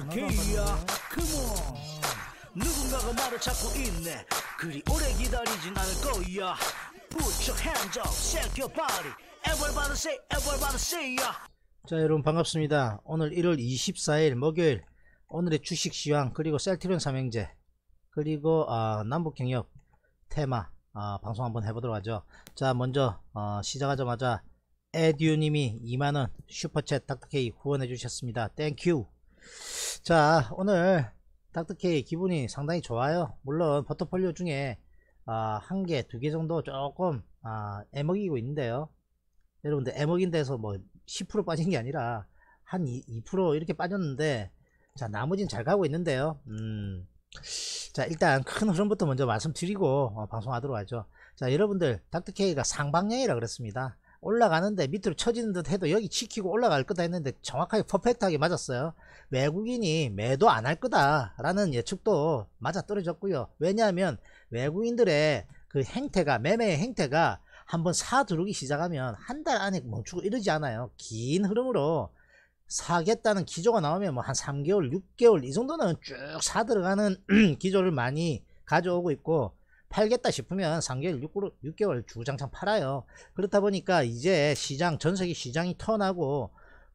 야 그모 누군가가 말을 찾고 있네 그리 오래 기다리진 않을 거야 Put your hands up, shake your body Everybody say, everybody say ya 자 여러분 반갑습니다 오늘 1월 24일 목요일 오늘의 주식시황 그리고 셀트리 삼행제 그리고 어, 남북경협 테마 어, 방송 한번 해보도록 하죠 자 먼저 어, 시작하자마자 에듀님이 2만원 슈퍼챗 닥터케이 후원해 주셨습니다 땡큐 자 오늘 닥터케이 기분이 상당히 좋아요 물론 포트폴리오 중에 아, 한 개, 두 개 정도 조금 아, 애먹이고 있는데요 여러분들 애먹인 데서 뭐 10% 빠진 게 아니라 한 2% 이렇게 빠졌는데 자 나머지는 잘 가고 있는데요 음, 자 일단 큰 흐름부터 먼저 말씀드리고 어, 방송하도록 하죠 자 여러분들 닥터케이가 상방향이라 그랬습니다 올라가는데 밑으로 쳐지는 듯 해도 여기 지키고 올라갈 거다 했는데 정확하게 퍼펙트하게 맞았어요. 외국인이 매도 안 할 거다라는 예측도 맞아떨어졌고요. 왜냐하면 외국인들의 그 행태가 매매의 행태가 한번 사 들어오기 시작하면 한 달 안에 멈추고 이러지 않아요. 긴 흐름으로 사겠다는 기조가 나오면 뭐 한 3개월, 6개월 이 정도는 쭉 사 들어가는 기조를 많이 가져오고 있고 팔겠다 싶으면 3개월 6개월, 6개월 주구장창 팔아요 그렇다 보니까 이제 시장 전세계 시장이 터나고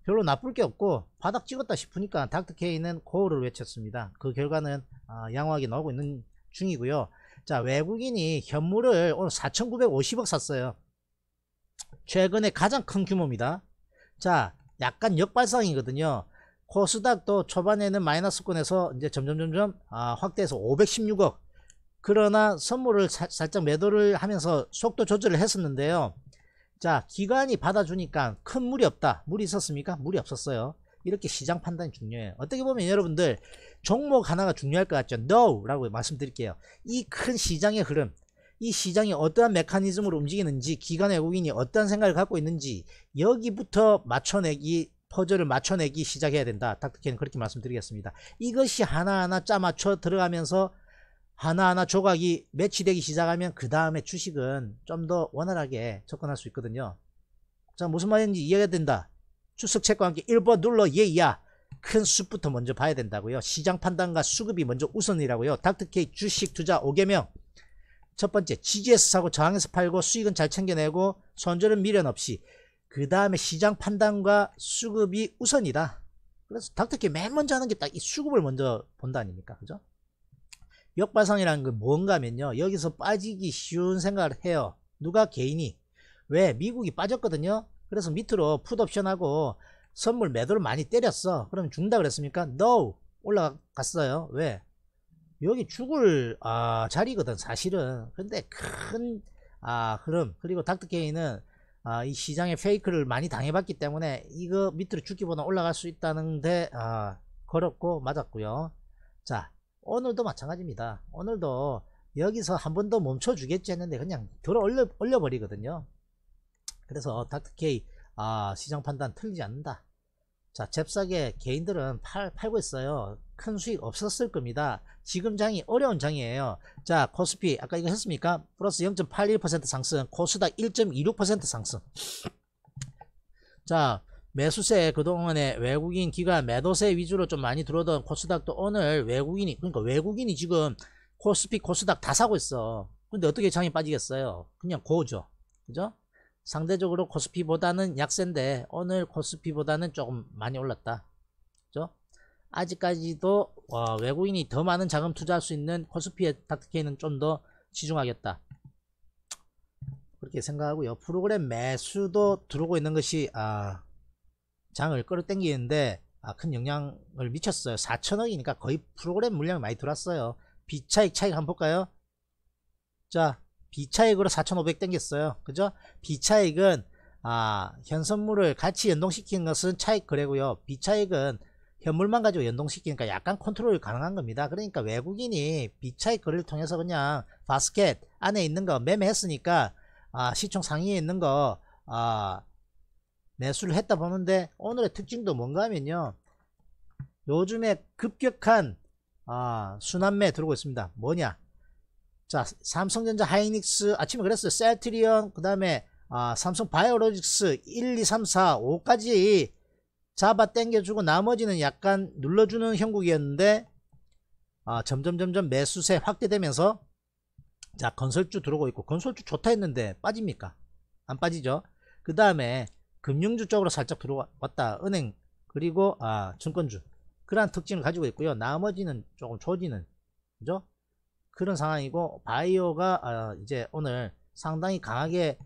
별로 나쁠 게 없고 바닥 찍었다 싶으니까 닥터케이는 고를 외쳤습니다 그 결과는 아, 양호하게 나오고 있는 중이고요 자 외국인이 현물을 오늘 4950억 샀어요 최근에 가장 큰 규모입니다 자 약간 역발상이거든요 코스닥도 초반에는 마이너스권에서 이제 점점점점 아, 확대해서 516억 그러나 선물을 사, 살짝 매도를 하면서 속도 조절을 했었는데요. 자 기관이 받아주니까 큰 물이 없다. 물이 있었습니까? 물이 없었어요. 이렇게 시장 판단이 중요해요. 어떻게 보면 여러분들 종목 하나가 중요할 것 같죠? No! 라고 말씀드릴게요. 이 큰 시장의 흐름, 이 시장이 어떠한 메커니즘으로 움직이는지, 기관 외국인이 어떠한 생각을 갖고 있는지 여기부터 맞춰내기 퍼즐을 맞춰내기 시작해야 된다. 닥터켄 그렇게 말씀드리겠습니다. 이것이 하나하나 짜맞춰 들어가면서 하나하나 조각이 매치되기 시작하면 그 다음에 주식은 좀 더 원활하게 접근할 수 있거든요. 자 무슨 말인지 이해가 된다. 추석 채권 함께 1번 눌러 예이야. 큰 숲부터 먼저 봐야 된다고요. 시장 판단과 수급이 먼저 우선이라고요. 닥터케이 주식 투자 5개명. 첫 번째 지지에서 사고 저항에서 팔고 수익은 잘 챙겨내고 손절은 미련 없이 그 다음에 시장 판단과 수급이 우선이다. 그래서 닥터케이 맨 먼저 하는 게 딱 이 수급을 먼저 본다 아닙니까? 그죠? 역발상이라는 건 뭔가면요. 여기서 빠지기 쉬운 생각을 해요. 누가 개인이. 왜? 미국이 빠졌거든요. 그래서 밑으로 풋옵션하고 선물 매도를 많이 때렸어. 그럼 죽는다 그랬습니까? No. 올라갔어요. 왜? 여기 죽을 아, 자리거든 사실은. 근데 큰 아, 흐름 그리고 닥터케인은 아, 이 시장에 페이크를 많이 당해봤기 때문에 이거 밑으로 죽기보다 올라갈 수 있다는데 아, 걸었고 맞았고요. 자 오늘도 마찬가지입니다. 오늘도 여기서 한 번 더 멈춰 주겠지 했는데 그냥 들어 올려, 올려버리거든요. 그래서 닥터케이 아, 시장 판단 틀리지 않는다. 자, 잽싸게 개인들은 팔, 팔고 있어요. 큰 수익 없었을 겁니다. 지금 장이 어려운 장이에요. 자, 코스피, 아까 이거 했습니까? 플러스 0.81% 상승, 코스닥 1.26% 상승. 자, 매수세 그동안에 외국인 기관 매도세 위주로 좀 많이 들어오던 코스닥도 오늘 외국인이 그러니까 외국인이 지금 코스피 코스닥 다 사고 있어 근데 어떻게 장이 빠지겠어요 그냥 고죠 그죠 상대적으로 코스피보다는 약세인데 오늘 코스피보다는 조금 많이 올랐다 그죠 아직까지도 와, 어, 외국인이 더 많은 자금 투자할 수 있는 코스피의 닥터케이는 좀더지중하겠다 그렇게 생각하고요 프로그램 매수도 들어오고 있는 것이 아 장을 끌어당기는데 아, 큰 영향을 미쳤어요. 4천억이니까 거의 프로그램 물량이 많이 들어왔어요. 비차익 차익 한번 볼까요? 자, 비차익으로 4,500 땡겼어요. 그죠? 비차익은 아, 현선물을 같이 연동시키는 것은 차익 거래고요. 비차익은 현물만 가지고 연동시키니까 약간 컨트롤 가능한 겁니다. 그러니까 외국인이 비차익 거래를 통해서 그냥 바스켓 안에 있는 거 매매했으니까 아, 시총 상위에 있는 거 아, 매수를 했다 보는데 오늘의 특징도 뭔가 하면요 요즘에 급격한 아, 순환매 들어오고 있습니다 뭐냐 자 삼성전자 하이닉스 아침에 그랬어요 셀트리온 그 다음에 아, 삼성 바이오로직스 1 2 3 4 5까지 잡아 당겨주고 나머지는 약간 눌러주는 형국이었는데 아, 점점 점점 매수세 확대되면서 자 건설주 들어오고 있고 건설주 좋다 했는데 빠집니까 안 빠지죠 그 다음에 금융주 쪽으로 살짝 들어왔다. 은행 그리고 아 증권주 그러한 특징을 가지고 있고요. 나머지는 조금 조지는 그죠? 그런 상황이고 바이오가 아, 이제 오늘 상당히 강하게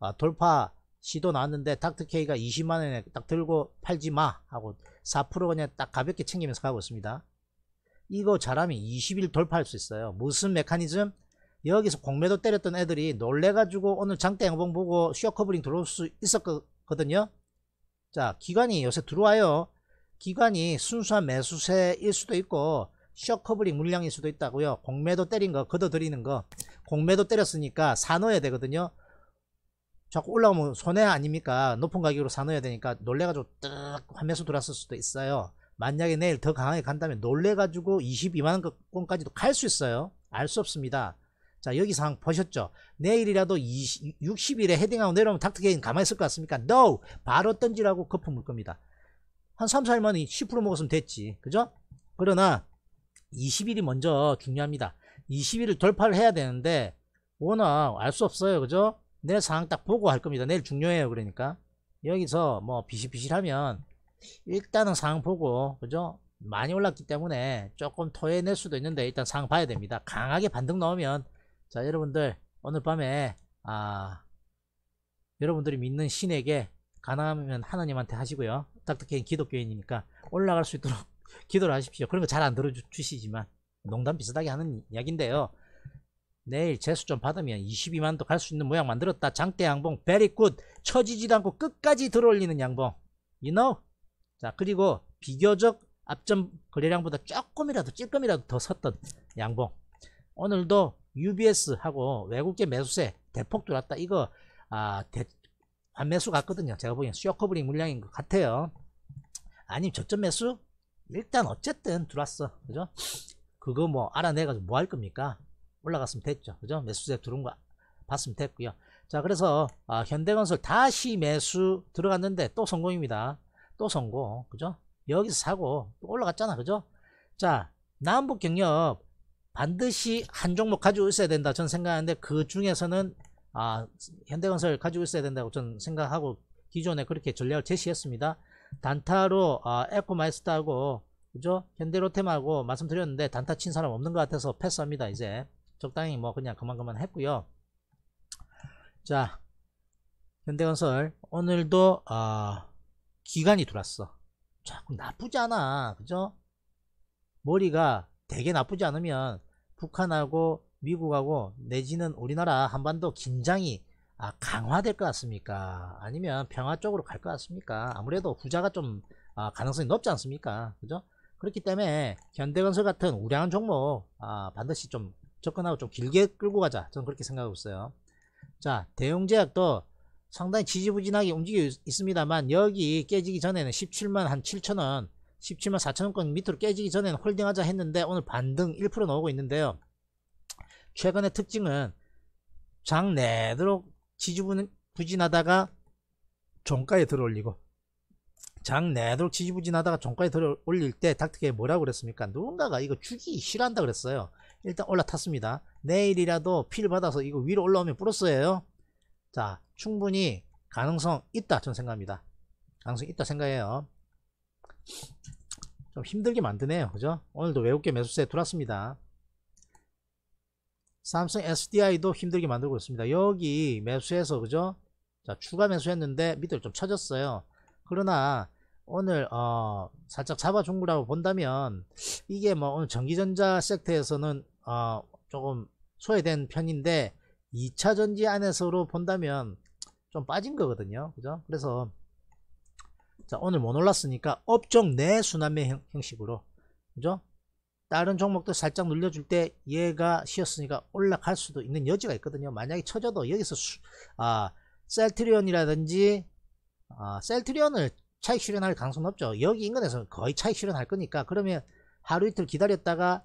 아, 돌파 시도 나왔는데 닥터케이가 20만원에 딱 들고 팔지마 하고 4% 그냥 딱 가볍게 챙기면서 가고 있습니다. 이거 잘하면 20일 돌파할 수 있어요. 무슨 메커니즘? 여기서 공매도 때렸던 애들이 놀래가지고 오늘 장대 양봉 보고 쇼커버링 들어올 수 있었, 거든요 자 기관이 요새 들어와요 기관이 순수한 매수세일 수도 있고 쇼커블링 물량일 수도 있다고요 공매도 때린 거 걷어들이는 거 공매도 때렸으니까 사놓아야 되거든요 자꾸 올라오면 손해 아닙니까 높은 가격으로 사놓아야 되니까 놀래가지고 뜨화면서 들어왔을 수도 있어요 만약에 내일 더 강하게 간다면 놀래가지고 22만원권까지도 갈 수 있어요 알 수 없습니다 자 여기 상황 보셨죠? 내일이라도 20, 60일에 헤딩하고 내려오면 닥터게인 가만히 있을 것 같습니까? No! 바로 던지라고 거품 물 겁니다. 한 3, 4일만 10% 먹었으면 됐지. 그죠? 그러나 20일이 먼저 중요합니다. 20일을 돌파를 해야 되는데 워낙 알 수 없어요. 그죠? 내일 상황 딱 보고 할 겁니다. 내일 중요해요. 그러니까 여기서 뭐 비실비실하면 일단은 상황 보고 그죠? 많이 올랐기 때문에 조금 토해낼 수도 있는데 일단 상황 봐야 됩니다. 강하게 반등 나오면 자 여러분들 오늘 밤에 아 여러분들이 믿는 신에게 가능하면 하나님한테 하시고요 딱딱한 기독교인이니까 올라갈 수 있도록 기도를 하십시오 그런 거 잘 안 들어주시지만 농담 비슷하게 하는 이야기인데요 내일 재수 좀 받으면 22만도 갈 수 있는 모양 만들었다 장대 양봉 베리굿 처지지도 않고 끝까지 들어올리는 양봉 you know? 자 그리고 비교적 앞전 거래량보다 조금이라도 찔끔이라도 더 섰던 양봉 오늘도 UBS하고 외국계 매수세 대폭 들어왔다. 이거 아, 대, 반매수 같거든요. 제가 보기엔 쇼커버링 물량인 것 같아요. 아니면 저점 매수? 일단 어쨌든 들어왔어. 그죠? 그거 뭐 알아내가지고 뭐 할 겁니까? 올라갔으면 됐죠. 그죠? 매수세 들어온 거 봤으면 됐고요. 자 그래서 아, 현대건설 다시 매수 들어갔는데 또 성공입니다. 또 성공. 그죠? 여기서 사고 또 올라갔잖아. 그죠? 자 남북경협 반드시 한 종목 가지고 있어야 된다 저는 생각하는데 그 중에서는 아, 현대건설 가지고 있어야 된다고 저는 생각하고 기존에 그렇게 전략을 제시했습니다. 단타로 아, 에코마이스터하고 그죠? 현대로템하고 말씀드렸는데 단타 친 사람 없는 것 같아서 패스합니다. 이제 적당히 뭐 그냥 그만 그만 했고요. 자, 현대건설 오늘도 아, 기간이 들어왔어. 자, 꾸 나쁘지 않아, 그죠? 머리가 되게 나쁘지 않으면 북한하고 미국하고 내지는 우리나라 한반도 긴장이 아, 강화될 것 같습니까? 아니면 평화 쪽으로 갈 것 같습니까? 아무래도 후자가 좀 아, 가능성이 높지 않습니까? 그죠? 그렇기 때문에 현대건설 같은 우량한 종목 아, 반드시 좀 접근하고 좀 길게 끌고 가자. 저는 그렇게 생각하고 있어요. 자, 대형제약도 상당히 지지부진하게 움직여 이 있습니다만 여기 깨지기 전에는 17만 한 7천원 17만 4천원권 밑으로 깨지기 전에는 홀딩하자 했는데 오늘 반등 1% 나오고 있는데요. 최근의 특징은 장 내도록 지지부진하다가 종가에 들어올리고 장 내도록 지지부진하다가 종가에 들어올릴 때 닥터게 뭐라고 그랬습니까? 누군가가 이거 주기 싫어한다 그랬어요. 일단 올라탔습니다. 내일이라도 피를 받아서 이거 위로 올라오면 플러스예요. 자 충분히 가능성 있다 전 생각합니다. 가능성 있다 생각해요. 좀 힘들게 만드네요 그죠 오늘도 외국계 매수세 들어왔습니다 삼성 SDI도 힘들게 만들고 있습니다 여기 매수해서 그죠 자 추가 매수했는데 밑을좀 쳐졌어요 그러나 오늘 어 살짝 잡아준 거라고 본다면 이게 뭐 오늘 전기전자 섹터에서는 어 조금 소외된 편인데 2차전지 안에서로 본다면 좀 빠진 거거든요 그죠 그래서 자 오늘 못 올랐으니까 업종 내 순환매 형, 식으로 그죠? 다른 종목도 살짝 눌려줄 때 얘가 쉬었으니까 올라갈 수도 있는 여지가 있거든요. 만약에 쳐져도 여기서 수, 아 셀트리온이라든지 아, 셀트리온을 차익 실현할 가능성은 없죠. 여기 인근에서 거의 차익 실현할 거니까 그러면 하루 이틀 기다렸다가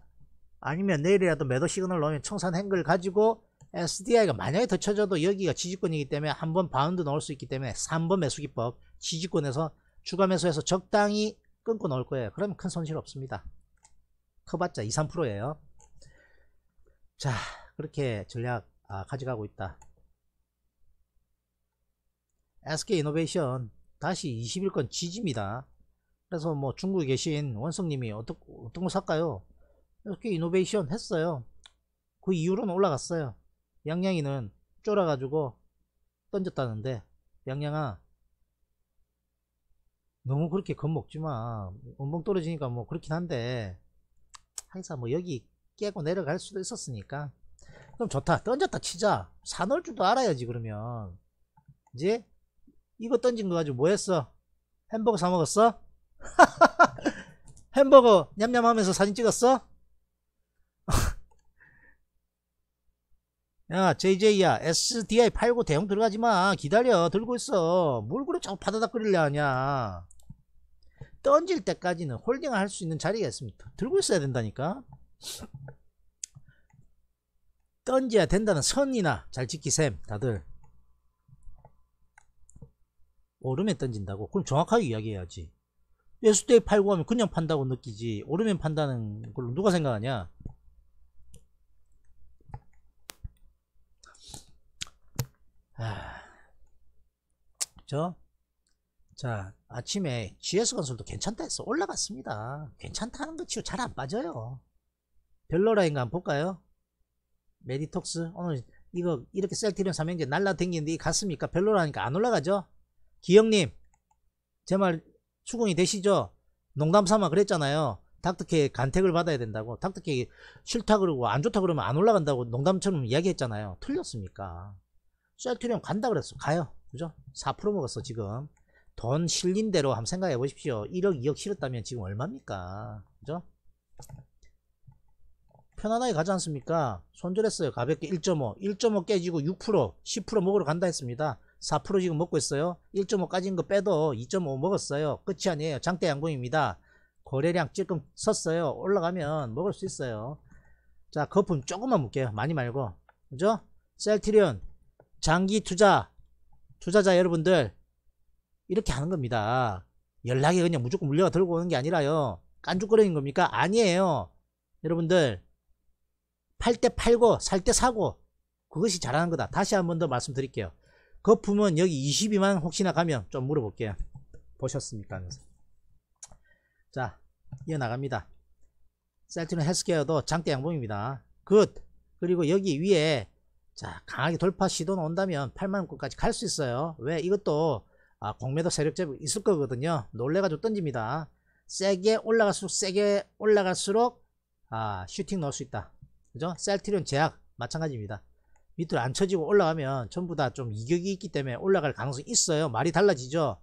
아니면 내일이라도 매도 시그널 넣으면 청산 행글 가지고 SDI가 만약에 더 쳐져도 여기가 지지권이기 때문에 한 번 바운드 넣을 수 있기 때문에 3번 매수 기법 지지권에서 추가 매수해서 적당히 끊고 넣을 거예요. 그러면 큰 손실 없습니다. 커봤자 2, 3%예요. 자, 그렇게 전략 아, 가져가고 있다. SK이노베이션 다시 21건 지지입니다. 그래서 뭐 중국에 계신 원성님이 어떤, 어떤 거 살까요? SK이노베이션 했어요. 그 이후로는 올라갔어요. 양양이는 쫄아가지고 던졌다는데 양양아 너무 그렇게 겁먹지 마. 엉봉 떨어지니까 뭐 그렇긴 한데, 항상 뭐 여기 깨고 내려갈 수도 있었으니까. 그럼 좋다. 던졌다 치자. 사놓을 줄도 알아야지, 그러면. 이제, 이거 던진 거 가지고 뭐 했어? 햄버거 사 먹었어? 햄버거 냠냠 하면서 사진 찍었어? 야 JJ야 SDI 팔고 대형 들어가지마 기다려 들고 있어 뭘 그래 자꾸 바다닥 끓일래 하냐 던질 때까지는 홀딩을 할 수 있는 자리가 있습니다. 들고 있어야 된다니까. 던져야 된다는 선이나 잘 지키셈 다들 오름에 던진다고? 그럼 정확하게 이야기해야지 예수대 팔고 하면 그냥 판다고 느끼지 오름에 판다는 걸로 누가 생각하냐 아, 그쵸? 자 아침에 GS건설도 괜찮다 했어 올라갔습니다 괜찮다는 거 치고 잘 안 빠져요 별로라인가 한번 볼까요 메디톡스 오늘 이거 이렇게 셀티리온 삼형제 날라댕기는데 갔습니까 별로라니까 안 올라가죠 기영님 제 말 추궁이 되시죠 농담삼아 그랬잖아요 닥터케 간택을 받아야 된다고 닥터케 싫다 그러고 안 좋다 그러면 안 올라간다고 농담처럼 이야기했잖아요 틀렸습니까 셀트리온 간다 그랬어 가요 그죠 4% 먹었어 지금 돈 실린 대로 한번 생각해 보십시오. 1억, 2억 실었다면 지금 얼마입니까? 그죠? 편안하게 가지 않습니까? 손절했어요. 가볍게 1.5, 1.5 깨지고 6%, 10% 먹으러 간다 했습니다. 4% 지금 먹고 있어요. 1.5 까진 거 빼도 2.5 먹었어요. 끝이 아니에요. 장대 양봉입니다. 거래량 조금 썼어요. 올라가면 먹을 수 있어요. 자, 거품 조금만 묶게요 많이 말고. 그죠? 셀트리온 장기 투자 투자자 여러분들 이렇게 하는 겁니다. 연락이 그냥 무조건 물려가 들고 오는 게 아니라요. 깐죽거리는 겁니까? 아니에요. 여러분들 팔 때 팔고 살 때 사고 그것이 잘하는 거다. 다시 한번 더 말씀드릴게요. 거품은 여기 22만 혹시나 가면 좀 물어볼게요. 보셨습니까? 하면서. 자 이어나갑니다. 셀트는 헬스케어도 장대 양봉입니다. 굿! 그리고 여기 위에 자 강하게 돌파 시도는 온다면 8만원권까지 갈 수 있어요. 왜? 이것도 아, 공매도 세력 제법 있을 거거든요. 놀래가지고 던집니다. 세게 올라갈수록 세게 올라갈수록 아, 슈팅 넣을 수 있다. 그죠? 셀트리온 제약 마찬가지입니다. 밑으로 안 쳐지고 올라가면 전부 다 좀 이격이 있기 때문에 올라갈 가능성이 있어요. 말이 달라지죠.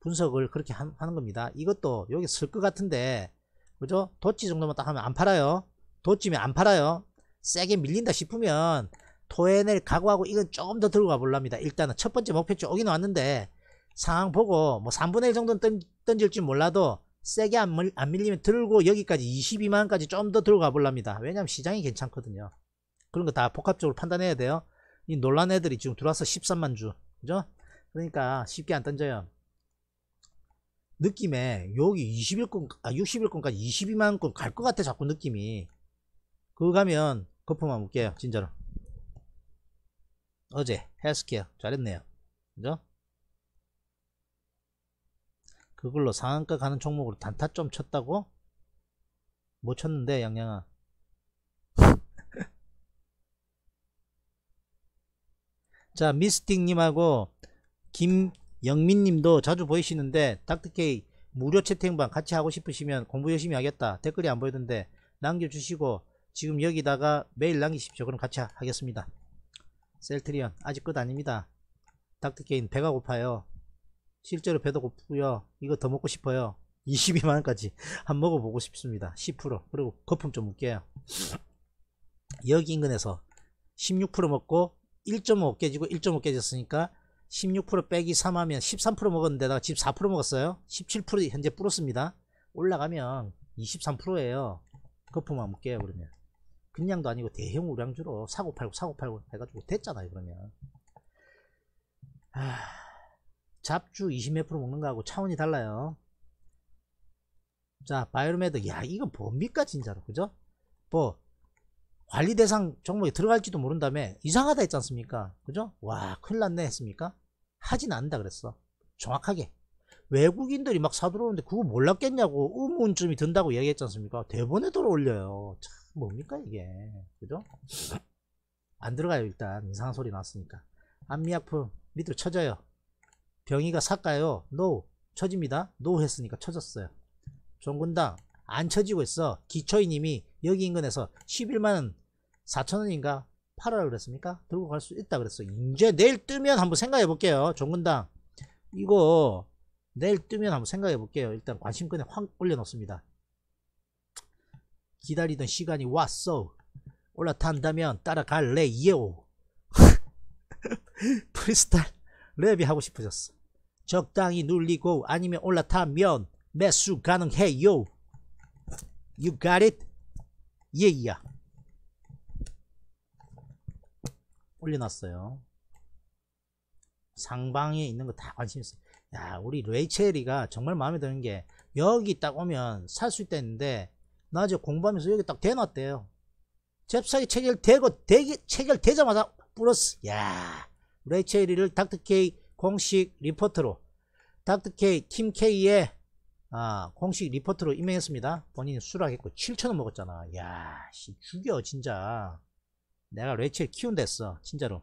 분석을 그렇게 하, 는 겁니다. 이것도 여기 쓸 것 같은데 그죠? 도치 정도만 딱 하면 안 팔아요. 도치면 안 팔아요. 세게 밀린다 싶으면 토해낼 각오하고 이건 조금 더 들고 가볼랍니다. 일단은 첫 번째 목표 쪽이 나 왔는데 상황 보고 뭐 3분의 1 정도는 던, 질지 몰라도 세게 안, 밀, 안 밀리면 들고 여기까지 22만원까지 좀 더 들고 가볼랍니다. 왜냐면 시장이 괜찮거든요. 그런 거 다 복합적으로 판단해야 돼요. 이 놀란 애들이 지금 들어와서 13만 주. 그죠? 그러니까 쉽게 안 던져요. 느낌에 여기 21권, 아 61권까지 22만권 갈 것 같아 자꾸 느낌이. 그거 가면 거품만 묶게요 진짜로. 어제 헬스케어 잘했네요. 그죠? 그걸로 상한가 가는 종목으로 단타점 쳤다고? 못 쳤는데 양양아 자 미스틱님하고 김영민님도 자주 보이시는데 닥터케이 무료 채팅방 같이 하고 싶으시면 공부 열심히 하겠다 댓글이 안 보이던데 남겨주시고 지금 여기다가 메일 남기십시오 그럼 같이 하겠습니다 셀트리언 아직 끝 아닙니다 닥터케인 배가 고파요 실제로 배도 고프고요 이거 더 먹고 싶어요 22만원까지 한 먹어보고 싶습니다 10% 그리고 거품 좀 묶게요 여기 인근에서 16% 먹고 1.5 깨지고 1.5 깨졌으니까 16% 빼기 3 하면 13% 먹었는데다가 집4% 먹었어요 17% 현재 플러습니다 올라가면 2 3에요거품안 묶게요 그러면 근량도 아니고 대형 우량주로 사고 팔고 사고 팔고 해가지고 됐잖아요 그러면 하... 잡주 20몇 프로 먹는 거하고 차원이 달라요. 자, 바이오메드. 야, 이거 뭡니까, 진짜로. 그죠? 뭐, 관리 대상 종목에 들어갈지도 모른다며 이상하다 했지 않습니까? 그죠? 와, 큰일 났네 했습니까? 하진 않는다 그랬어. 정확하게. 외국인들이 막 사들어오는데 그거 몰랐겠냐고 의문점이 든다고 얘기했지 않습니까? 대본에 들어올려요. 참, 뭡니까, 이게. 그죠? 안 들어가요, 일단. 이상한 소리 났으니까. 안미약품 밑으로 쳐져요. 병이가 살까요? No. 쳐집니다. No 했으니까 쳐졌어요. 종군당 안 쳐지고 있어. 기초이님이 여기 인근에서 11만 4천원인가 팔아라 그랬습니까? 들고 갈 수 있다 그랬어. 이제 내일 뜨면 한번 생각해 볼게요. 종군당 이거 내일 뜨면 한번 생각해 볼게요. 일단 관심끈에 확 올려놓습니다. 기다리던 시간이 왔어. 올라탄다면 따라갈래요. 프리스타일. 랩이 하고 싶어졌어. 적당히 눌리고 아니면 올라타면 매수 가능해요. You got it? 야 Yeah. 올려놨어요. 상방에 있는 거 다 관심 있어 야, 우리 레이첼이가 정말 마음에 드는 게 여기 딱 오면 살 수 있다 했는데 낮에 공부하면서 여기 딱 대놨대요. 잽싸게 체결되고 대기, 체결되자마자 플러스 야 레이첼이를 닥터 K 공식 리포트로 닥터 K 팀 K의 아, 공식 리포트로 임명했습니다. 본인이 수락했고 7천원 먹었잖아. 야, 씨 죽여 진짜. 내가 레이첼 키운댔어. 진짜로.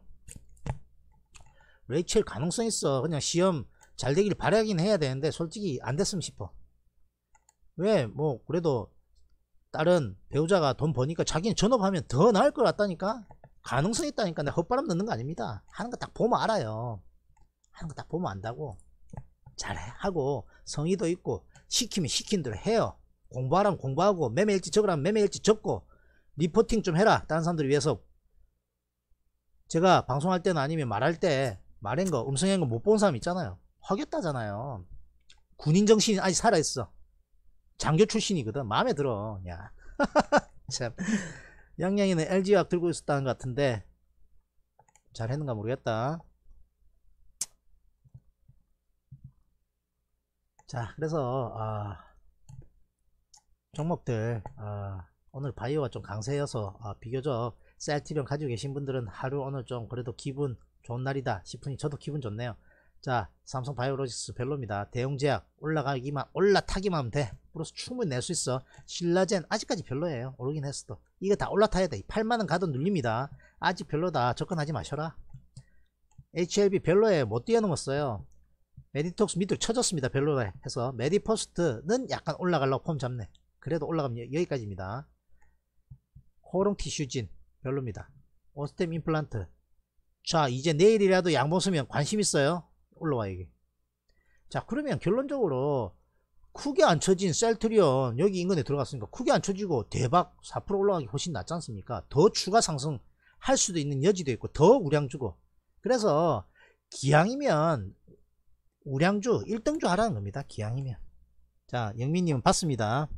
레이첼 가능성 있어. 그냥 시험 잘 되길 바라긴 해야 되는데 솔직히 안 됐으면 싶어. 왜? 뭐 그래도 다른 배우자가 돈 버니까 자기는 전업하면 더 나을 것 같다니까? 가능성이 있다니까 내가 헛바람 넣는 거 아닙니다 하는 거 딱 보면 알아요 하는 거 딱 보면 안다고 잘하고 성의도 있고 시키면 시킨 대로 해요 공부하라면 공부하고 매매일지 적으라면 매매일지 적고 리포팅 좀 해라 다른 사람들 을 위해서 제가 방송할 때는 아니면 말할 때 말한 거 음성한 거 못 본 사람 있잖아요 하겠다잖아요 군인 정신이 아직 살아있어 장교 출신이거든 마음에 들어 야 참. 양양이는 LG학 들고 있었다는 것 같은데 잘 했는가 모르겠다 자 그래서 아, 종목들 아, 오늘 바이오가 좀 강세여서 아, 비교적 셀티령 가지고 계신 분들은 하루 오늘 좀 그래도 기분 좋은 날이다 싶으니 저도 기분 좋네요 자 삼성 바이오로직스 별로입니다 대형제약 올라가기만 올라타기만 하면 돼 플러스 충분히 낼 수 있어 신라젠 아직까지 별로예요 오르긴 했어도 이거 다 올라타야 돼 8만원 가도 눌립니다 아직 별로다 접근하지 마셔라 HLB 별로에 못 뛰어넘었어요 메디톡스 밑으로 쳐졌습니다 별로에 해서 메디포스트는 약간 올라가려고 폼 잡네 그래도 올라가면 여기까지입니다 코롱 티슈진 별로입니다 오스템 임플란트 자 이제 내일이라도 양보 쓰면 관심 있어요 올라와 여기 자 그러면 결론적으로 크게 안 쳐진 셀트리온 여기 인근에 들어갔으니까 크게 안 쳐지고 대박 4% 올라가기 훨씬 낫지 않습니까 더 추가 상승 할 수도 있는 여지도 있고 더 우량주고 그래서 기왕이면 우량주 1등주 하라는 겁니다 기왕이면 자 영민님은 봤습니다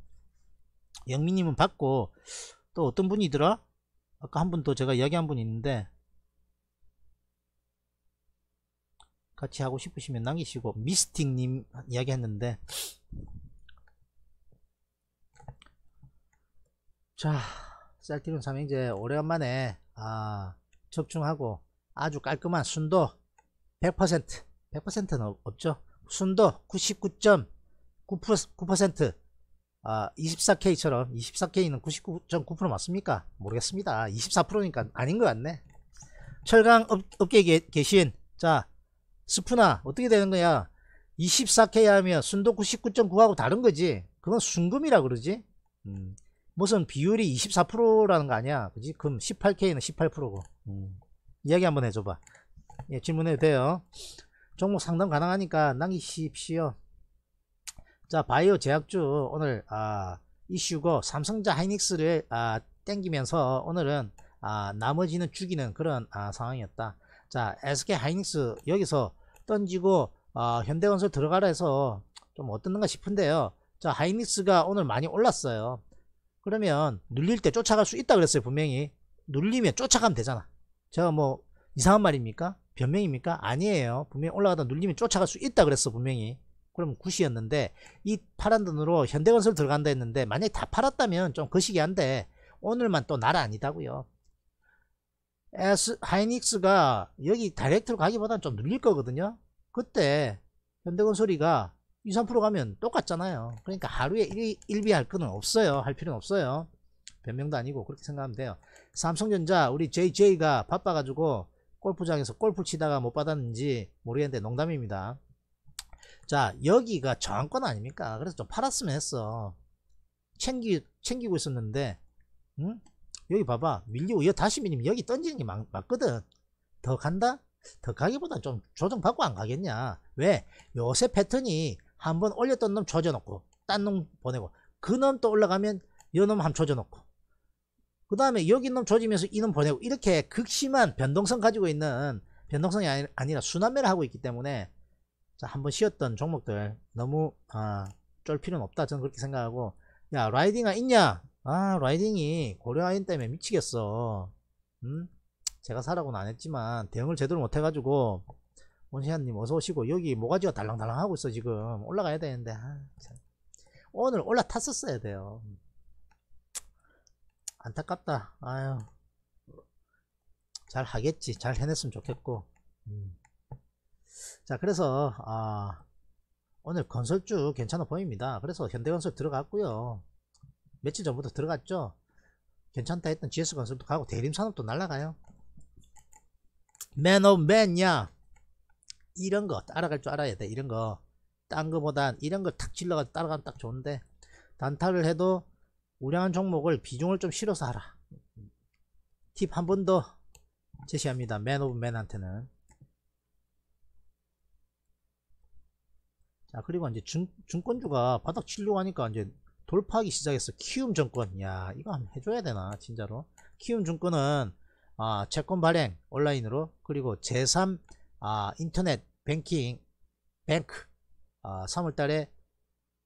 영민님은 봤고 또 어떤 분이더라 아까 한 분 또 제가 이야기한 분 있는데 같이 하고 싶으시면 남기시고 미스틱님 이야기했는데 자 쌀티륨 삼형제 오래간만에 아, 접충하고 아주 깔끔한 순도 100% 100%는 없죠 순도 99.9% 아, 24K처럼 24K는 99.9% 맞습니까? 모르겠습니다 24%니까 아닌 것 같네 철강 업, 업계에 계신 자 스프나 어떻게 되는 거야 24K 하면 순도 99.9하고 다른 거지 그건 순금이라 그러지 음. 무슨 비율이 24%라는 거 아니야 그지 그럼 18K는 18%고 음. 이야기 한번 해줘봐 예, 질문해도 돼요 종목 상담 가능하니까 남기십시오 자 바이오 제약주 오늘 아 이슈고 삼성자 하이닉스를 아 땡기면서 오늘은 아 나머지는 죽이는 그런 아 상황이었다 자 SK 하이닉스 여기서 던지고 아 현대건설 들어가라 해서 좀 어떻는가 싶은데요 자 하이닉스가 오늘 많이 올랐어요 그러면 눌릴 때 쫓아갈 수 있다 그랬어요 분명히 눌리면 쫓아가면 되잖아 제가 뭐 이상한 말입니까? 변명입니까? 아니에요 분명히 올라가다 눌리면 쫓아갈 수 있다 그랬어 분명히 그럼 9시였는데 이 파란 돈으로 현대건설 들어간다 했는데 만약에 다 팔았다면 좀 거시기한데 오늘만 또날 아니다고요 에스 하이닉스가 여기 다이렉트로 가기보다는 좀 눌릴 거거든요 그때 현대건설이가 2, 3% 가면 똑같잖아요. 그러니까 하루에 1, 비할 거는 없어요. 할 필요는 없어요. 변명도 아니고 그렇게 생각하면 돼요. 삼성전자 우리 JJ가 바빠가지고 골프장에서 골프 치다가 못 받았는지 모르겠는데 농담입니다. 자 여기가 저항권 아닙니까? 그래서 좀 팔았으면 했어. 챙기, 챙기고 있었는데 응? 여기 봐봐 밀리고 여 다시 밀리면 여기 던지는 게 막, 맞거든. 더 간다? 더 가기보다 좀 조정받고 안 가겠냐 왜 요새 패턴이 한번 올렸던 놈젖어놓고딴 놈 보내고 그 놈 또 올라가면 여놈 한젖어놓고그 다음에 여기 놈젖으면서 이 놈 보내고 이렇게 극심한 변동성 가지고 있는 변동성이 아니, 라 순환매를 하고 있기 때문에 자, 한번 쉬었던 종목들 너무 아, 쫄 필요는 없다 저는 그렇게 생각하고 야 라이딩아 있냐 아 라이딩이 고려아인 때문에 미치겠어 음? 제가 사라고는 안했지만 대응을 제대로 못해가지고 원시아님 어서 오시고 여기 모가지가 달랑달랑하고 있어 지금 올라가야 되는데 아, 오늘 올라탔었어야 돼요 안타깝다 아유 잘 하겠지 잘 해냈으면 좋겠고 음. 자 그래서 아, 오늘 건설주 괜찮아 보입니다 그래서 현대건설 들어갔고요 며칠 전부터 들어갔죠 괜찮다 했던 GS건설도 가고 대림산업도 날라가요 맨 오브 맨야 이런 거 따라갈 줄 알아야 돼 이런 거딴 거보단 이런 걸탁질러가 따라가면 딱 좋은데 단타를 해도 우량한 종목을 비중을 좀 실어서 하라 팁 한 번 더 제시합니다 맨 오브 맨한테는 자 그리고 이제 중, 증권주가 바닥 치려고 하니까 이제 돌파하기 시작했어 키움 증권 야 이거 한번 해줘야 되나 진짜로 키움 증권은 아, 채권 발행 온라인으로 그리고 제3 아, 인터넷 뱅킹 뱅크 아, 3월달에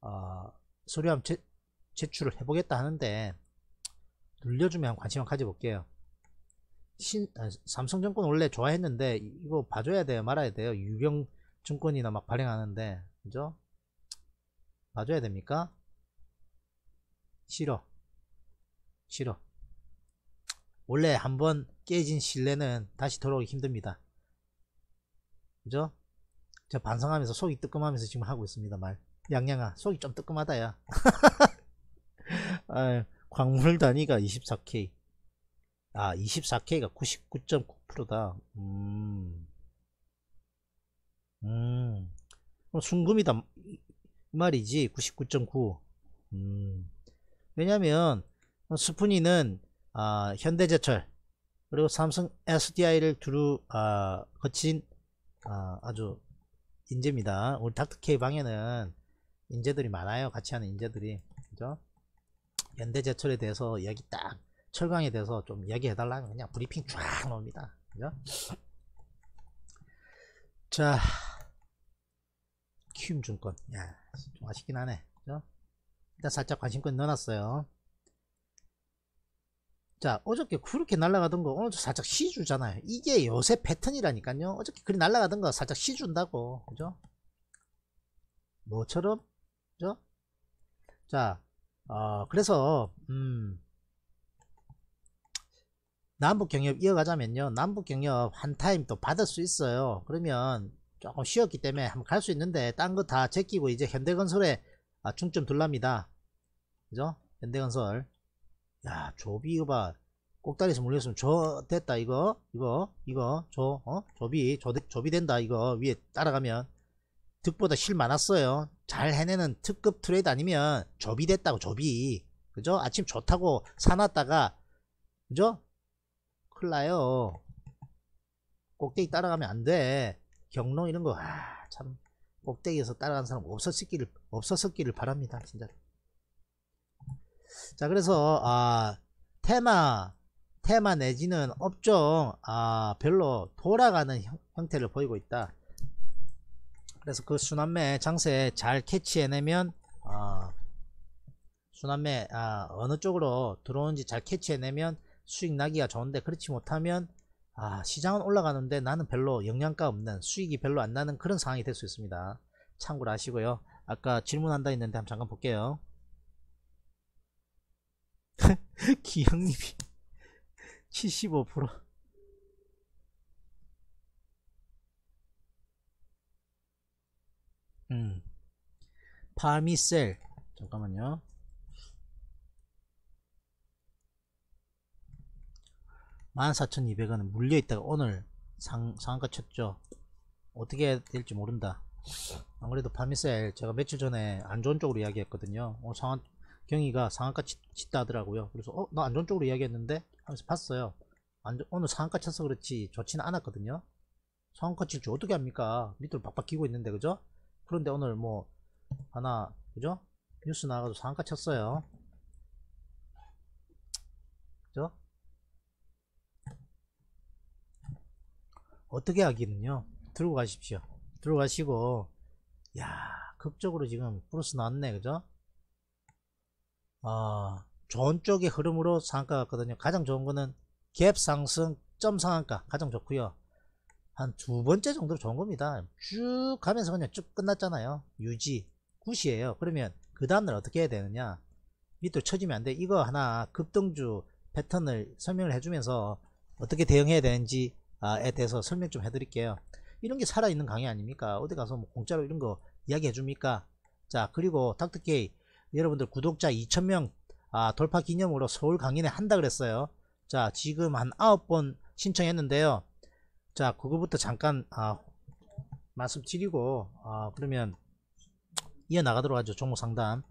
어, 서류함 어, 제, 제출을 해보겠다 하는데 눌려주면 관심을 가져볼게요. 신, 아, 삼성증권 원래 좋아했는데 이거 봐줘야 돼요 말아야 돼요 유경증권이나 막 발행하는데 그죠? 봐줘야 됩니까? 싫어 싫어 원래 한번 깨진 신뢰는 다시 돌아오기 힘듭니다 그죠? 제가 반성하면서 속이 뜨끔하면서 지금 하고 있습니다 말 양양아 속이 좀 뜨끔하다 야 아, 광물 단위가 24K 아 24K가 99.9%다 음. 음. 그럼 순금이다 말이지 99.9 음. 왜냐면 스푼이는 아, 현대제철 그리고 삼성 SDI를 두루 아, 거친 어, 아주 인재입니다. 우리 닥터K 방에는 인재들이 많아요. 같이 하는 인재들이. 그죠? 연대제철에 대해서 이야기 딱, 철강에 대해서 좀 이야기해달라 면 그냥 브리핑 쫙 나옵니다. 그죠? 자, 키움 증권. 야, 좀 아쉽긴 하네. 그죠? 일단 살짝 관심권 넣어놨어요. 자 어저께 그렇게 날라가던 거 오늘 살짝 시주잖아요 이게 요새 패턴이라니까요 어저께 그리 날라가던 거 살짝 시준다고 그죠 뭐처럼 그죠 자 어, 그래서 음 남북경협 이어가자면요 남북경협 한 타임 또 받을 수 있어요 그러면 조금 쉬었기 때문에 한번 갈 수 있는데 딴 거 다 제끼고 이제 현대건설에 아, 중점 둘랍니다 그죠 현대건설 야 조비 이봐 거 꼭다리에서 물렸으면 저 됐다 이거 이거 이거 조 어? 조비 조, 조비 된다 이거 위에 따라가면 득보다 실 많았어요 잘 해내는 특급 트레이드 아니면 조비 됐다고 조비 그죠 아침 좋다고 사놨다가 그죠 클 나요 꼭대기 따라가면 안돼 경로 이런 거참 아, 꼭대기에서 따라간 사람 없었기를 없었기를 바랍니다 진짜로 자 그래서 아 테마 테마 내지는 업종 아 별로 돌아가는 형, 태를 보이고 있다 그래서 그 순환매 장세 잘 캐치해내면 아 순환매 아 어느 쪽으로 들어오는지 잘 캐치해내면 수익 나기가 좋은데 그렇지 못하면 아 시장은 올라가는데 나는 별로 영양가 없는 수익이 별로 안 나는 그런 상황이 될 수 있습니다 참고를 하시고요 아까 질문한다 했는데 한번 잠깐 볼게요 기형님이 75% 음. 파미셀 잠깐만요 1 4 2 0 0 원은 물려있다가 오늘 상, 상한가 쳤죠 어떻게 해야 될지 모른다 아무래도 파미셀 제가 며칠 전에 안좋은 쪽으로 이야기했거든요 오늘 어, 상한 경이가 상한가 치, 다 하더라고요 그래서 어나안전쪽으로 이야기했는데 하면서 봤어요 안전, 오늘 상한가 쳐서 그렇지 좋지는 않았거든요 상한가 칠 줄 어떻게 합니까 밑으로 박박 끼고 있는데 그죠 그런데 오늘 뭐 하나 그죠 뉴스 나가서 상한가 쳤어요 그죠 어떻게 하기는요 들어 가십시오 들어 가시고 야 극적으로 지금 플러스 나왔네 그죠 어, 좋은 쪽의 흐름으로 상한가 같거든요 가장 좋은 거는 갭 상승 점 상한가 가장 좋고요 한 두 번째 정도로 좋은 겁니다 쭉 가면서 그냥 쭉 끝났잖아요 유지 굿이에요 그러면 그 다음날 어떻게 해야 되느냐 밑으로 쳐지면 안돼 이거 하나 급등주 패턴을 설명을 해주면서 어떻게 대응해야 되는지에 아, 대해서 설명 좀 해드릴게요 이런 게 살아있는 강의 아닙니까 어디 가서 뭐 공짜로 이런 거 이야기 해줍니까 자 그리고 닥터케이 여러분들 구독자 2,000명 아, 돌파 기념으로 서울 강연에 한다 그랬어요. 자, 지금 한 9번 신청했는데요. 자, 그거부터 잠깐, 아, 말씀드리고, 아, 그러면 이어나가도록 하죠. 종목 상담.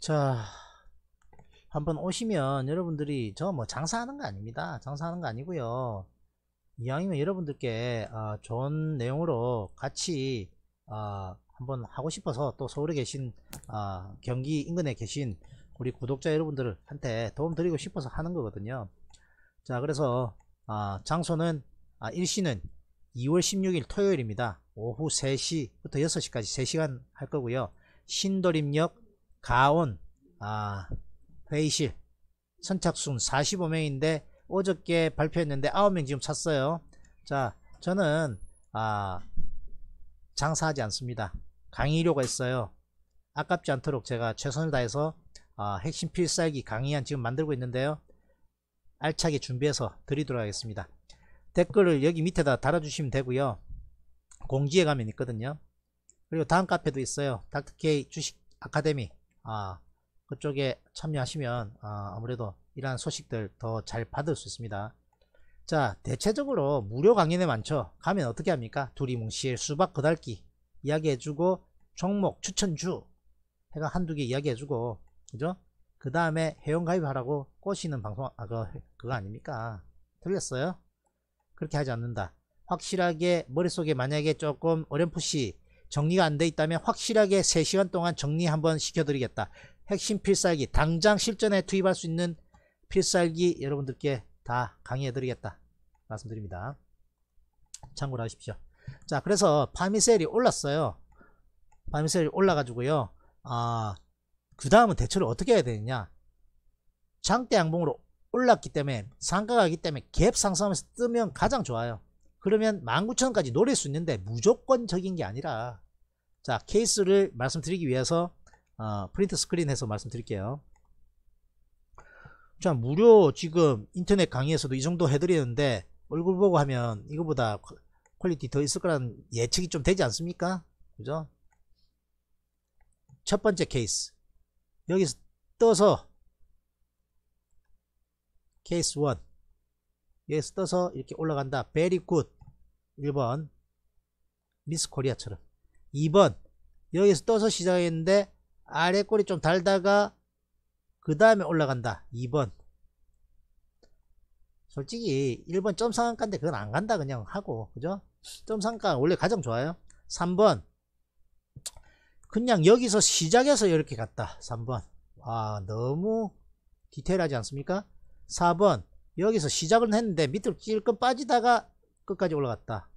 자, 한번 오시면 여러분들이 저 뭐 장사하는 거 아닙니다. 장사하는 거 아니고요. 이왕이면 여러분들께 아, 좋은 내용으로 같이 아, 한번 하고 싶어서 또 서울에 계신 아, 경기 인근에 계신 우리 구독자 여러분들한테 도움 드리고 싶어서 하는 거거든요 자 그래서 아, 장소는 아, 일시는 2월 16일 토요일입니다 오후 3시부터 6시까지 3시간 할 거고요 신도림역 가온 아, 회의실 선착순 45명인데 어저께 발표했는데 9명 지금 찼어요. 자, 저는 아, 장사하지 않습니다. 강의료가 있어요. 아깝지 않도록 제가 최선을 다해서 아, 핵심 필살기 강의안 지금 만들고 있는데요. 알차게 준비해서 드리도록 하겠습니다. 댓글을 여기 밑에다 달아주시면 되고요. 공지에 가면 있거든요. 그리고 다음 카페도 있어요. 닥터케이 주식 아카데미 아, 그쪽에 참여하시면 아, 아무래도 이러한 소식들 더 잘 받을 수 있습니다. 자 대체적으로 무료 강연에 많죠. 가면 어떻게 합니까? 두리뭉실 수박 그달기 이야기해주고 종목 추천주 해가 한두 개 이야기해주고 그죠? 그 다음에 회원가입하라고 꼬시는 방송 아 그거, 그거 아닙니까? 틀렸어요? 그렇게 하지 않는다. 확실하게 머릿속에 만약에 조금 어렴풋이 정리가 안 돼 있다면 확실하게 3시간 동안 정리 한번 시켜드리겠다. 핵심 필살기 당장 실전에 투입할 수 있는 필살기 여러분들께 다 강의해 드리겠다 말씀드립니다 참고로 하십시오 자 그래서 파미셀이 올랐어요 파미셀이 올라가지고요 아 그 다음은 대처를 어떻게 해야 되느냐 장대 양봉으로 올랐기 때문에 상가가기 때문에 갭 상승하면서 뜨면 가장 좋아요 그러면 19,000원까지 노릴 수 있는데 무조건적인 게 아니라 자 케이스를 말씀드리기 위해서 어, 프린트 스크린에서 말씀드릴게요 자 무료 지금 인터넷 강의에서도 이 정도 해드리는데 얼굴 보고 하면 이거보다 퀄리티 더 있을 거라는 예측이 좀 되지 않습니까? 그죠? 첫 번째 케이스 여기서 떠서 케이스 1 여기서 떠서 이렇게 올라간다 베리 굿 1번 미스 코리아처럼 2번 여기서 떠서 시작했는데 아래 꼬리 좀 달다가 그 다음에 올라간다 2번 솔직히 1번 점 상한가인데 그건 안 간다 그냥 하고 그죠 점상가 원래 가장 좋아요 3번 그냥 여기서 시작해서 이렇게 갔다 3번 와 너무 디테일하지 않습니까 4번 여기서 시작을 했는데 밑으로 찔끔 빠지다가 끝까지 올라갔다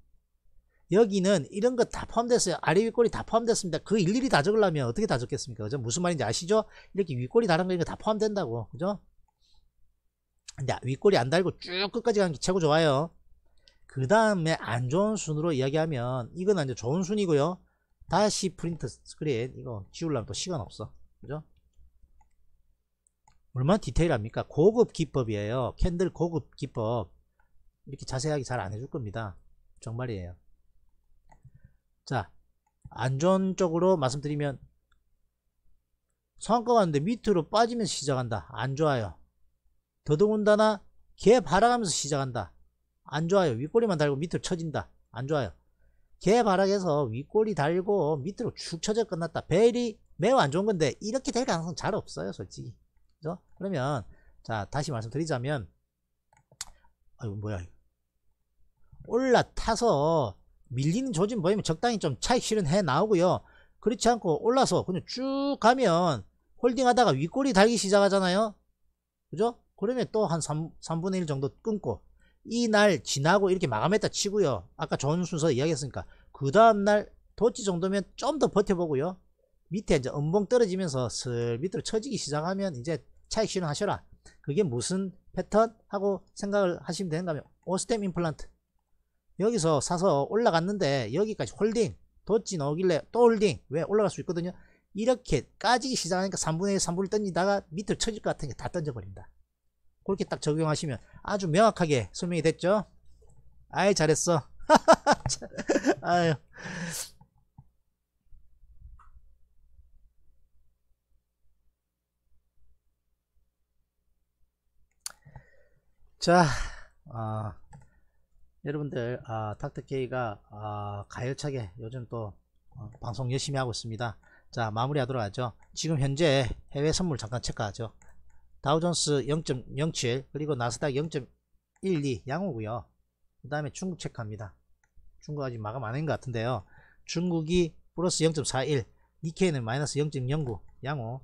여기는 이런 거 다 포함됐어요. 아래 윗골이 다 포함됐습니다. 그 일일이 다 적으려면 어떻게 다 적겠습니까? 그죠? 무슨 말인지 아시죠? 이렇게 윗골이 다른 거거다 포함된다고. 그죠? 근데 윗골이 안 달고 쭉 끝까지 가는 게 최고 좋아요. 그 다음에 안 좋은 순으로 이야기하면 이건 이제 좋은 순이고요. 다시 프린트 스크린 이거 지우려면 또 시간 없어. 그죠? 얼마나 디테일합니까? 고급 기법이에요. 캔들 고급 기법. 이렇게 자세하게 잘 안 해줄 겁니다. 정말이에요. 자 안전적으로 말씀드리면 성과가 왔는데 밑으로 빠지면서 시작한다 안좋아요 더더군다나 개 발악하면서 시작한다 안좋아요 윗꼬리만 달고 밑으로 쳐진다 안좋아요 개 발악에서 윗꼬리 달고 밑으로 축 쳐져 끝났다 벨이 매우 안좋은건데 이렇게 될 가능성 잘 없어요 솔직히 그죠? 그러면 자 다시 말씀드리자면 아유 이 뭐야 올라타서 밀리는 조짐 보이면 적당히 좀 차익 실은해 나오고요. 그렇지 않고 올라서 그냥 쭉 가면 홀딩하다가 윗골이 달기 시작하잖아요. 그죠? 그러면 또 한 3분의 1 정도 끊고 이 날 지나고 이렇게 마감했다 치고요. 아까 좋은 순서 이야기했으니까 그 다음날 도치 정도면 좀 더 버텨보고요. 밑에 이제 음봉 떨어지면서 슬 밑으로 쳐지기 시작하면 이제 차익 실은하셔라 그게 무슨 패턴? 하고 생각을 하시면 되는가 하면 오스템 임플란트 여기서 사서 올라갔는데 여기까지 홀딩 도치 나오길래 또 홀딩 왜 올라갈 수 있거든요 이렇게 까지기 시작하니까 3분의 1, 3분의 1 던지다가 밑으로 쳐질 것 같은 게 다 던져버린다 그렇게 딱 적용하시면 아주 명확하게 설명이 됐죠 아이 잘했어 아유 자, 아, 어. 여러분들 아, 닥터K가 아, 가열차게 요즘 또 어, 방송 열심히 하고 있습니다 자 마무리 하도록 하죠 지금 현재 해외 선물 잠깐 체크하죠 다우존스 0.07 그리고 나스닥 0.12양호구요그 다음에 중국 체크합니다 중국 아직 마감 안 한 것 같은데요 중국이 플러스 0.41 니케이는 마이너스 0.09 양호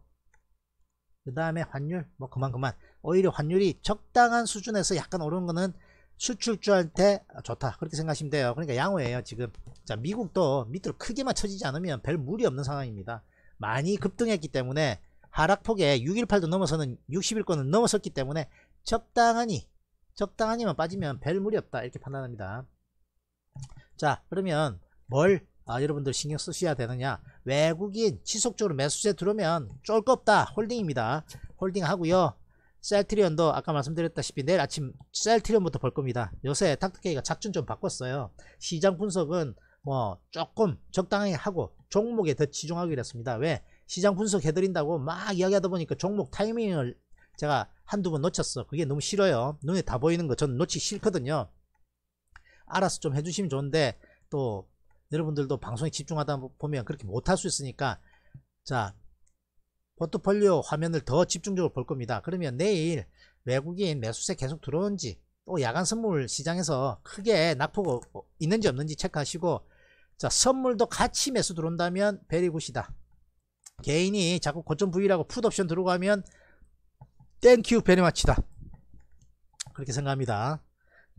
그 다음에 환율 뭐 그만 그만 오히려 환율이 적당한 수준에서 약간 오른 거는 수출주한테 아, 좋다 그렇게 생각하시면 돼요 그러니까 양호해요 지금 자 미국도 밑으로 크게만 쳐지지 않으면 별 무리 없는 상황입니다 많이 급등했기 때문에 하락폭에 618도 넘어서는 60일권은 넘어섰기 때문에 적당하니 적당하니만 빠지면 별 무리 없다 이렇게 판단합니다 자 그러면 뭘 아, 여러분들 신경 쓰셔야 되느냐 외국인 지속적으로 매수세 들어오면 쫄거 없다 홀딩입니다 홀딩 하고요 셀트리온도 아까 말씀드렸다시피 내일 아침 셀트리온부터 볼 겁니다. 요새 닥터케이가 작전 좀 바꿨어요. 시장 분석은 뭐 조금 적당히 하고 종목에 더 치중하기로 했습니다. 왜? 시장 분석해드린다고 막 이야기하다 보니까 종목 타이밍을 제가 한두 번 놓쳤어. 그게 너무 싫어요. 눈에 다 보이는 거 전 놓치기 싫거든요. 알아서 좀 해주시면 좋은데 또 여러분들도 방송에 집중하다 보면 그렇게 못 할 수 있으니까 자 포트폴리오 화면을 더 집중적으로 볼 겁니다. 그러면 내일 외국인 매수세 계속 들어오는지 또 야간 선물 시장에서 크게 낙폭 어, 어, 있는지 없는지 체크하시고 자 선물도 같이 매수 들어온다면 베리굿이다. 개인이 자꾸 고점 부위라고 풋옵션 들어가면 땡큐 베리마치다. 그렇게 생각합니다.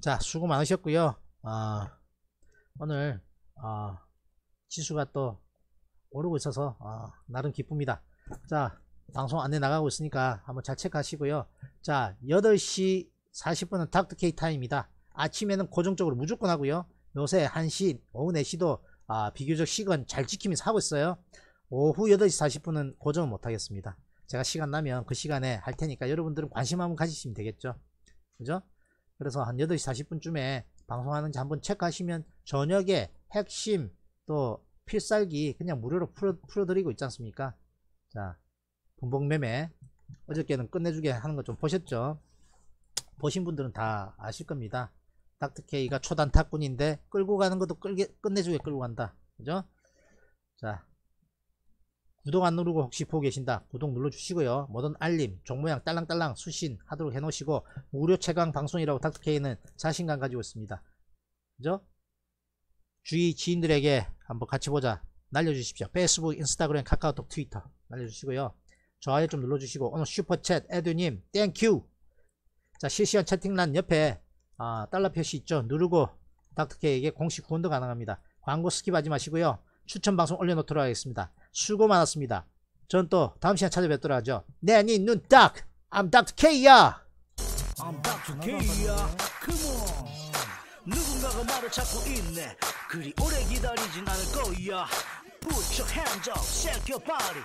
자 수고 많으셨고요. 어, 오늘 어, 지수가 또 오르고 있어서 어, 나름 기쁩니다. 자 방송 안내 나가고 있으니까 한번 잘 체크하시고요 자 8시 40분은 닥터케이 타임입니다 아침에는 고정적으로 무조건 하고요 요새 1시 오후 4시도 아, 비교적 시간 잘 지키면서 하고 있어요 오후 8시 40분은 고정을 못하겠습니다 제가 시간 나면 그 시간에 할 테니까 여러분들은 관심 한번 가지시면 되겠죠 그죠 그래서 한 8시 40분쯤에 방송하는지 한번 체크하시면 저녁에 핵심 또 필살기 그냥 무료로 풀어, 풀어드리고 있지 않습니까 자, 분봉매매 어저께는 끝내주게 하는 거 좀 보셨죠? 보신 분들은 다 아실 겁니다. 닥터케이가 초단 타꾼인데 끌고 가는 것도 끌게, 끝내주게 끌고 간다. 그죠? 자, 구독 안 누르고 혹시 보고 계신다. 구독 눌러주시고요. 모든 알림, 종모양 딸랑딸랑 수신 하도록 해놓으시고 무료 최강 방송이라고 닥터케이는 자신감 가지고 있습니다. 그죠? 주위 지인들에게 한번 같이 보자. 날려주십시오. 페이스북, 인스타그램, 카카오톡, 트위터. 알려주시고요. 좋아요 좀 눌러주시고 오늘 슈퍼챗 에듀님 땡큐 자 실시간 채팅란 옆에 아, 달러 표시 있죠 누르고 닥터케에게 공식 후원도 가능합니다 광고 스킵하지 마시고요 추천 방송 올려놓도록 하겠습니다 수고 많았습니다 전 또 다음 시간 찾아뵙도록 하죠 내눈딱 네, I'm Dr. K야 I'm d 케이야 Come on 누군가가 말을 찾고 있네 그리 오래 기다리진 않을 거야 Put your hands up, shake your body